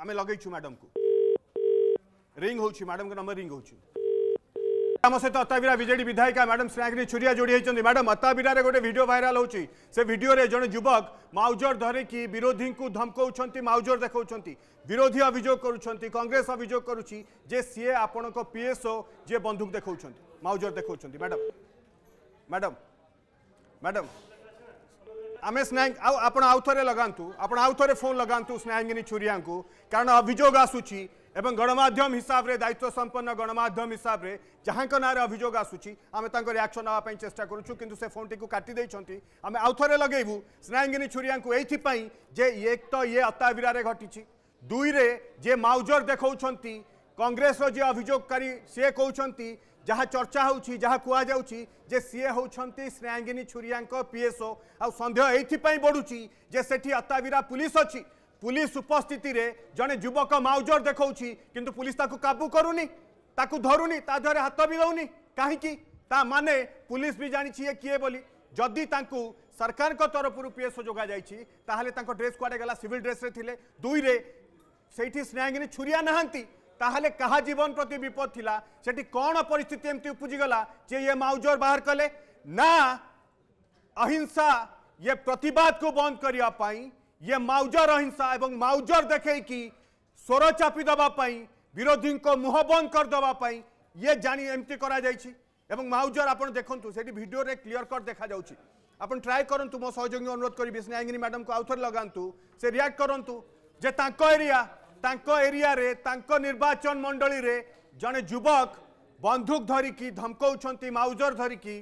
आम लगे मैडम को रिंग हो मैडम नंबर रिंग हो आम सहित अत्ताविरा विजेड विधायिका मैडम स्नाग्री छुरीया जोड़ी होती मैडम अत्ताविरार गोटे भिड भाइराल हो भिडे जड़े युवक माउजर धरिकी विरोधी को धमकाउं माउजर देखा विरोधी अभोग कर कंग्रेस अभोग करुच्ची जे सीए आपण पीएसओ जे बंधुक देखा माउजर देखा मैडम मैडम मैडम आम स्नायी आप आउे लगातु आप आउे फोन लगातु स्नायंगिनी छुरिया कारण अभोग आसूची एवं गणमाध्यम हिसाब से दायित्व संपन्न गणमाध्यम हिसाब से जहाँ ना अभोग आसूची आम रियाक्शन नाप चेस्टा करुच्छू कि से फोन टी काटिदे आम आउे लगेबू स्नायंगिनी छुरिया यही जे एक तो ये अत्याविर घटी दुईरे जे माउजर देखा कंग्रेस जी अभोगकारी सी कहते जहाँ चर्चा हो कहुची जे सीए हूँ स्नेंगिनी छुरी पीएसओ आंदेह ये बढ़ुची जे से अताविरा पुलिस अच्छी पुलिस उपस्थित जड़े युवक माउजर देखा कि पुलिस काबू करूनी धरूनी ता देह हाथ भी दौनी कहीं मान पुलिस भी जानी ये किए बोली जदि सरकार तरफ पीएसओ जो जाइए ड्रेस कड़े गला सिविल ड्रेस दुईरे से स्नेहांगिनी छुरीया नहांती ताहले कहा जीवन प्रति विपद थिला सेठी कौन परिस्थिति एमती उपजी गला जे ये माउजोर बाहर कले ना अहिंसा ये प्रतिवाद को बंद करिया पाई ये माउजर अहिंसा एवं माउजर देखे कि स्वर चापी दबा पाई विरोधी को मुह बंद कर दबा पाई ये जानी एमती करा जाई एवं माउजर आपण देखंतु सेठी वीडियो रे क्लियर कट देखा जाउची आपण ट्राई करंतु मो सहयोगी अनुरोध करी बिस्ने मैडम को आउथर लगांतु से रिएक्ट करंतु जे तांको एरिया एरिया निर्वाचन मंडल जड़े जुवक बंधुक धरिकी धमकाउं माउजर धरिकी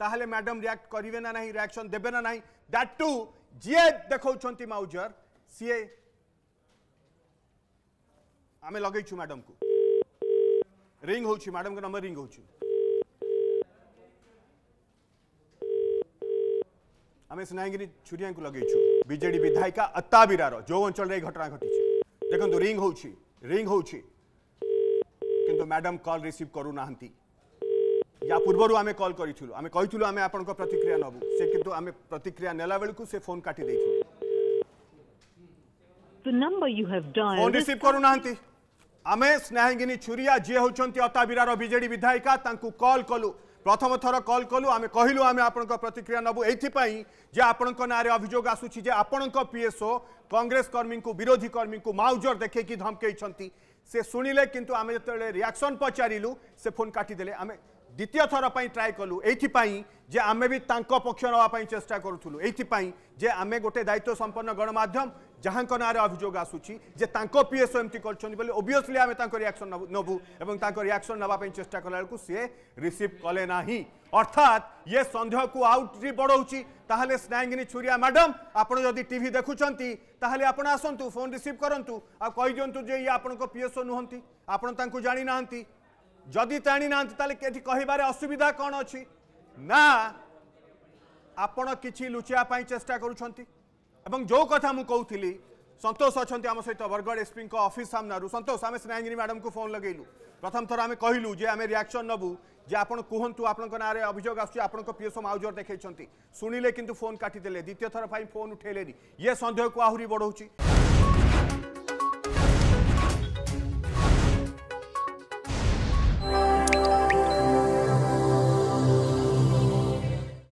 ताहले मैडम रिएक्ट करेंगे ना नहीं रिएक्शन देवे ना ना दैट टू जी देखा माउजर सी आम लगे मैडम को रिंग हूँ मैडम नंबर रिंग हो आम स्नाईगिरी छुरी लगे विजेड विधायिका अत्ताबीरार जो अंचल घटना घटी देखो ଦେଖନ୍ତୁ ରିଙ୍ଗ୍ ହେଉଛି ରିଙ୍ଗ୍ ହେଉଛି କିନ୍ତୁ ମ୍ୟାଡ଼ାମ୍ କଲ୍ ରିସିଭ୍ କରୁନାହାନ୍ତି या पूर्व आम कल करूँ आम कही आम आपण प्रतिक्रिया नबू से कितु आम प्रतिक्रिया नेला बेलू से फोन काटी दे The number you have dialed phone receive करू नाहंती आमे स्नेहगिनी छुरिया जे होचंती अताबिरार बीजेडी विधायिका तांकू कॉल कलू প্রথম থর কল কলু আমি কহিলু আমি আপনার প্রতিক্রিয়া নবু এইপাই যে আপনার নাঁরে অভিযোগ আসুচি যে আপনার পিএসও কংগ্রেস কর্মী বিরোধী কর্মী মাউজর দেখেকি ধমকেইছেন সে শুণিলে কিন্তু আমি যেত রিয়াকশন পচারিলু সে ফোন কাটিদেলে আমি द्वितीय थर पर ट्राई कलु ये आम भी पक्ष नाप चेषा करूँ ये आम गोटे दायित्व संपन्न गणमाम जहाँ ना अभोग आसूसी पीएसओ एमती करसली आम रियाक्शन नबू और रियाक्शन नापी चेस्ट कला बेलू सी रिसीव कले अर्थात ये सन्देह को आउटी बढ़ऊँची तेल स्नायंगिनी छुरी मैडम आपड़ी टी देखुं तालोले आप आसतु फोन रिसीव करूँ आई दिंतु जी आप पीएसओ नुहंती आपंता जाणी ना ଯଦି ଜାଣିନାହାନ୍ତି ତାହେଲେ ଏଠି କହିବାରେ ଅସୁବିଧା କ'ଣ ଅଛି ନା ଆପଣ କିଛି ଲୁଚିବା ପାଇଁ ଚେଷ୍ଟା କରୁଛନ୍ତି ଏବଂ ଯେଉଁ କଥା ମୁଁ କହୁଥିଲି ସନ୍ତୋଷ ଅଛନ୍ତି ଆମ ସହିତ ବରଗଡ଼ ଏସ୍ପିଙ୍କ ଅଫିସ୍ ସାମ୍ନାରୁ ସନ୍ତୋଷ ଆମେ ସ୍ନେହାଙ୍ଗିନୀ ମ୍ୟାଡ଼ାମଙ୍କୁ ଫୋନ୍ ଲଗେଇଲୁ ପ୍ରଥମ ଥର ଆମେ କହିଲୁ ଯେ ଆମେ ରିଆକ୍ସନ୍ ନେବୁ ଯେ ଆପଣ କୁହନ୍ତୁ ଆପଣଙ୍କ ନାଁରେ ଅଭିଯୋଗ ଆସୁଛି ଆପଣଙ୍କ ପିଏସ୍ଓ ମାଉଜର ଦେଖାଇଛନ୍ତି ଶୁଣିଲେ କିନ୍ତୁ ଫୋନ୍ କାଟିଦେଲେ ଦ୍ୱିତୀୟ ଥର ପାଇଁ ଫୋନ୍ ଉଠେଇଲେନି ଇଏ ସନ୍ଦେହକୁ ଆହୁରି ବଢ଼ଉଛି